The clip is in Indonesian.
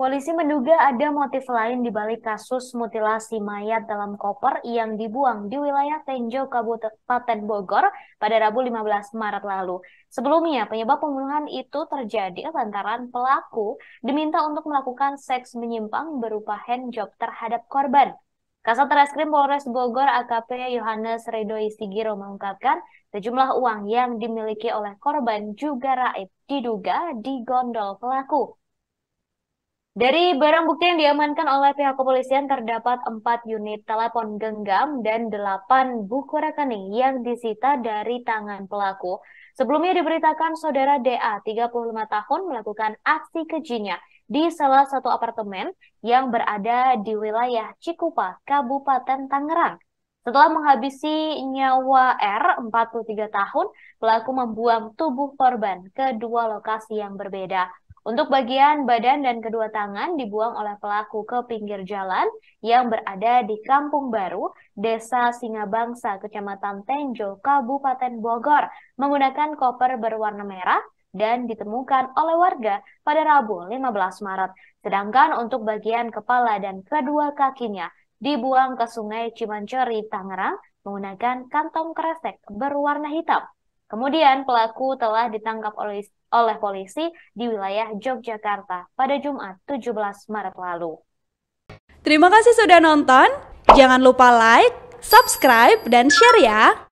Polisi menduga ada motif lain di balik kasus mutilasi mayat dalam koper yang dibuang di wilayah Tenjo, Kabupaten Bogor pada Rabu 15 Maret lalu. Sebelumnya, penyebab pembunuhan itu terjadi lantaran pelaku diminta untuk melakukan seks menyimpang berupa handjob terhadap korban. Kasat Reskrim Polres Bogor AKP Yohanes Redo Isigiro mengungkapkan sejumlah uang yang dimiliki oleh korban juga raib diduga digondol pelaku. Dari barang bukti yang diamankan oleh pihak kepolisian terdapat 4 unit telepon genggam dan 8 buku rekening yang disita dari tangan pelaku. Sebelumnya diberitakan saudara DA 35 tahun melakukan aksi kejinya di salah satu apartemen yang berada di wilayah Cikupa, Kabupaten Tangerang. Setelah menghabisi nyawa R, 43 tahun, pelaku membuang tubuh korban ke dua lokasi yang berbeda. Untuk bagian badan dan kedua tangan dibuang oleh pelaku ke pinggir jalan yang berada di Kampung Baru, Desa Singabangsa, Kecamatan Tenjo, Kabupaten Bogor, menggunakan koper berwarna merah dan ditemukan oleh warga pada Rabu 15 Maret. Sedangkan untuk bagian kepala dan kedua kakinya dibuang ke Sungai Cimanceri, Tangerang, menggunakan kantong kresek berwarna hitam. Kemudian pelaku telah ditangkap oleh, oleh polisi di wilayah Yogyakarta pada Jumat 17 Maret lalu. Terima kasih sudah nonton. Jangan lupa like, subscribe, dan share ya.